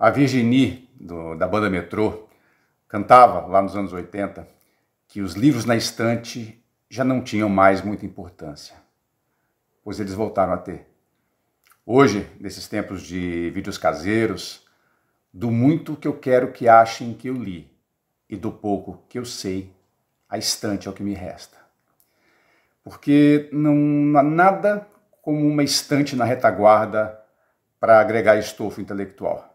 A Virginie, do, da banda Metrô, cantava lá nos anos 80 que os livros na estante já não tinham mais muita importância, pois eles voltaram a ter. Hoje, nesses tempos de vídeos caseiros, do muito que eu quero que achem que eu li e do pouco que eu sei, a estante é o que me resta. Porque não há nada como uma estante na retaguarda para agregar estofo intelectual.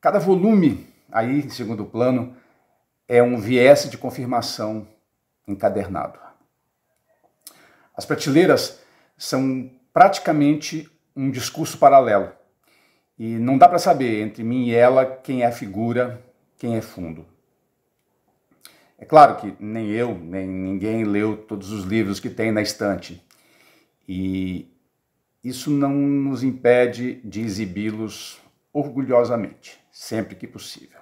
Cada volume aí, em segundo plano, é um viés de confirmação encadernado. As prateleiras são praticamente um discurso paralelo. E não dá para saber entre mim e ela quem é figura, quem é fundo. É claro que nem eu, nem ninguém leu todos os livros que tem na estante. E isso não nos impede de exibi-los orgulhosamente, sempre que possível.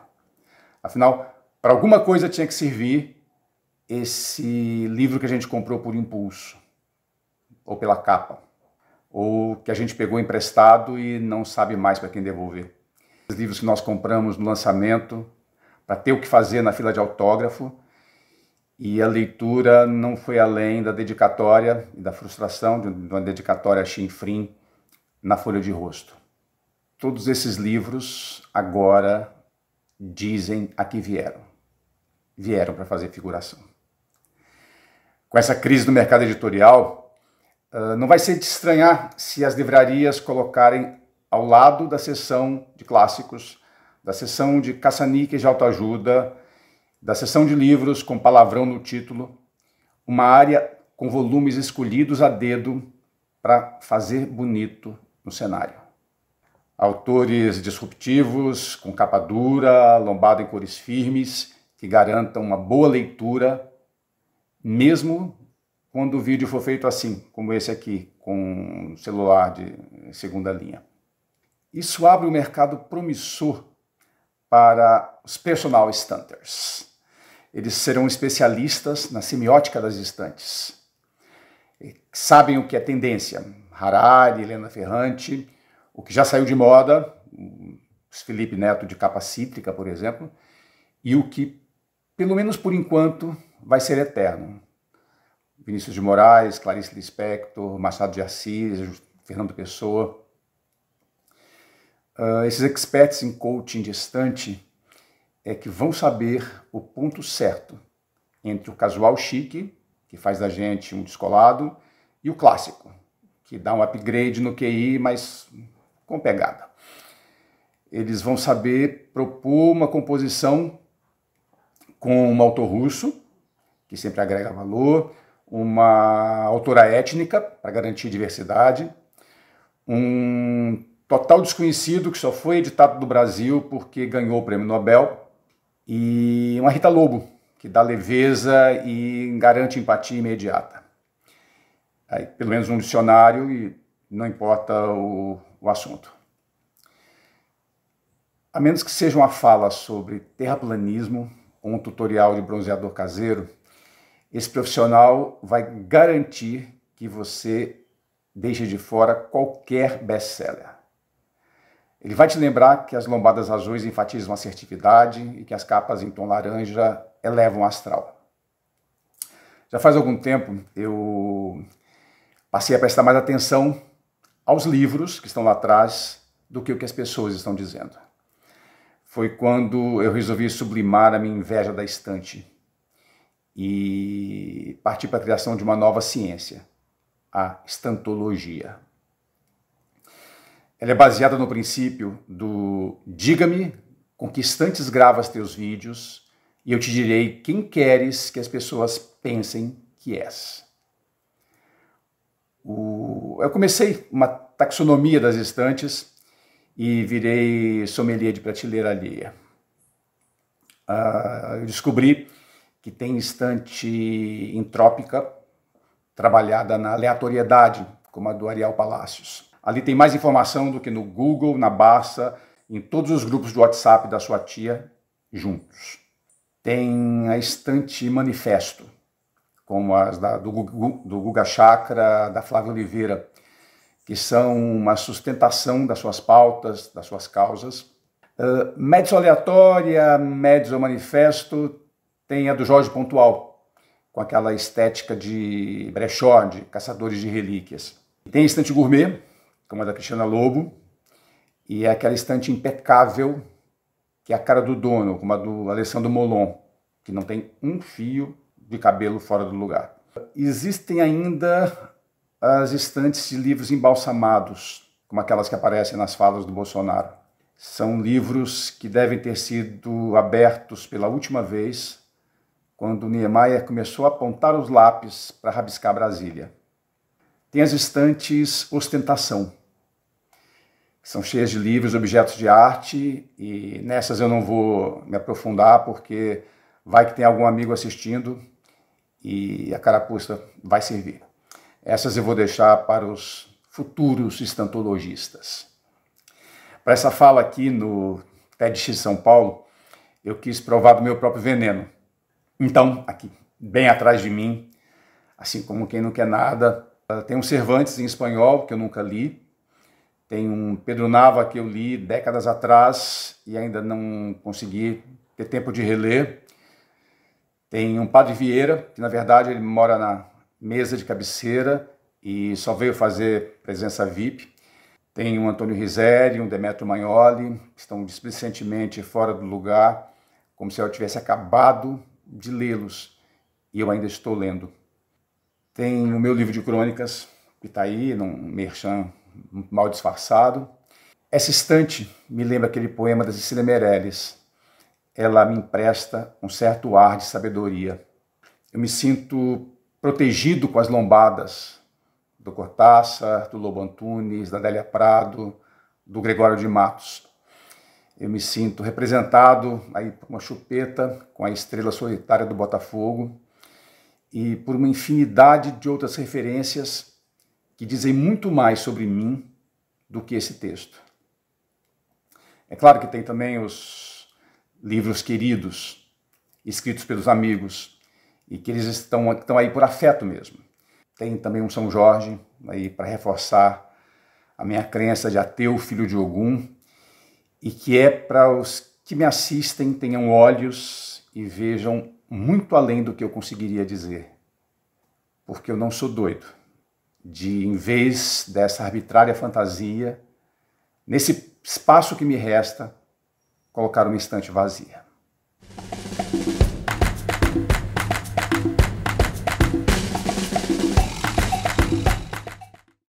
Afinal, para alguma coisa tinha que servir esse livro que a gente comprou por impulso, ou pela capa, ou que a gente pegou emprestado e não sabe mais para quem devolver. Os livros que nós compramos no lançamento, para ter o que fazer na fila de autógrafo, e a leitura não foi além da dedicatória e da frustração de uma dedicatória chinfrim na folha de rosto. Todos esses livros agora dizem a que vieram. Vieram para fazer figuração. Com essa crise do mercado editorial, ah, não vai ser de estranhar se as livrarias colocarem ao lado da seção de clássicos, da seção de caça-níqueis de autoajuda, da seção de livros com palavrão no título, uma área com volumes escolhidos a dedo para fazer bonito no cenário. Autores disruptivos, com capa dura, lombada em cores firmes, que garantam uma boa leitura, mesmo quando o vídeo for feito assim, como esse aqui, com celular de segunda linha. Isso abre um mercado promissor para os personal stunters. Eles serão especialistas na semiótica das estantes. Sabem o que é tendência. Harari, Helena Ferrante o que já saiu de moda, Felipe Neto de capa cítrica, por exemplo, e o que, pelo menos por enquanto, vai ser eterno. Vinícius de Moraes, Clarice Lispector, Machado de Assis, Fernando Pessoa. Uh, esses experts em coaching distante é que vão saber o ponto certo entre o casual chique, que faz da gente um descolado, e o clássico, que dá um upgrade no QI, mas com pegada. Eles vão saber propor uma composição com um autor russo, que sempre agrega valor, uma autora étnica, para garantir diversidade, um total desconhecido que só foi editado no Brasil porque ganhou o prêmio Nobel, e uma Rita Lobo, que dá leveza e garante empatia imediata. Aí, pelo menos um dicionário e não importa o, o assunto. A menos que seja uma fala sobre terraplanismo ou um tutorial de bronzeador caseiro, esse profissional vai garantir que você deixe de fora qualquer best-seller. Ele vai te lembrar que as lombadas azuis enfatizam assertividade e que as capas em tom laranja elevam o astral. Já faz algum tempo eu passei a prestar mais atenção aos livros que estão lá atrás do que o que as pessoas estão dizendo. Foi quando eu resolvi sublimar a minha inveja da estante e partir para a criação de uma nova ciência, a estantologia. Ela é baseada no princípio do diga-me com que estantes gravas teus vídeos e eu te direi quem queres que as pessoas pensem que és eu comecei uma taxonomia das estantes e virei sommelier de prateleira alheia. Ah, eu descobri que tem estante entrópica trabalhada na aleatoriedade, como a do Ariel Palácios. Ali tem mais informação do que no Google, na Barça, em todos os grupos do WhatsApp da sua tia juntos. Tem a estante manifesto, como as da, do, do Guga Chakra, da Flávia Oliveira, que são uma sustentação das suas pautas, das suas causas. Uh, Aleatória, Médio Manifesto, tem a do Jorge Pontual, com aquela estética de brechó, de caçadores de relíquias. Tem a Estante Gourmet, como a da Cristiana Lobo, e é aquela estante impecável, que é a cara do dono, como a do Alessandro Molon, que não tem um fio de cabelo fora do lugar. Existem ainda as estantes de livros embalsamados, como aquelas que aparecem nas falas do Bolsonaro. São livros que devem ter sido abertos pela última vez quando Niemeyer começou a apontar os lápis para rabiscar Brasília. Tem as estantes ostentação, que são cheias de livros, objetos de arte, e nessas eu não vou me aprofundar porque vai que tem algum amigo assistindo e a carapuça vai servir. Essas eu vou deixar para os futuros estantologistas. Para essa fala aqui no TEDx São Paulo, eu quis provar do meu próprio veneno. Então, aqui, bem atrás de mim, assim como quem não quer nada, tem um Cervantes em espanhol que eu nunca li, tem um Pedro Nava que eu li décadas atrás e ainda não consegui ter tempo de reler. Tem um padre Vieira, que na verdade ele mora na mesa de cabeceira e só veio fazer presença VIP. Tem um Antônio Riseri, um Demetrio Magnoli, que estão displicentemente fora do lugar, como se eu tivesse acabado de lê-los e eu ainda estou lendo. Tem o meu livro de crônicas, que está aí, num merchan mal disfarçado. Essa estante me lembra aquele poema da Cecília Meirelles, ela me empresta um certo ar de sabedoria. Eu me sinto protegido com as lombadas do Cortázar, do Lobo Antunes, da Adélia Prado, do Gregório de Matos. Eu me sinto representado aí por uma chupeta com a estrela solitária do Botafogo e por uma infinidade de outras referências que dizem muito mais sobre mim do que esse texto. É claro que tem também os livros queridos, escritos pelos amigos, e que eles estão, estão aí por afeto mesmo. Tem também um São Jorge, aí para reforçar a minha crença de ateu, filho de Ogum, e que é para os que me assistem tenham olhos e vejam muito além do que eu conseguiria dizer. Porque eu não sou doido de, em vez dessa arbitrária fantasia, nesse espaço que me resta, colocar uma estante vazia.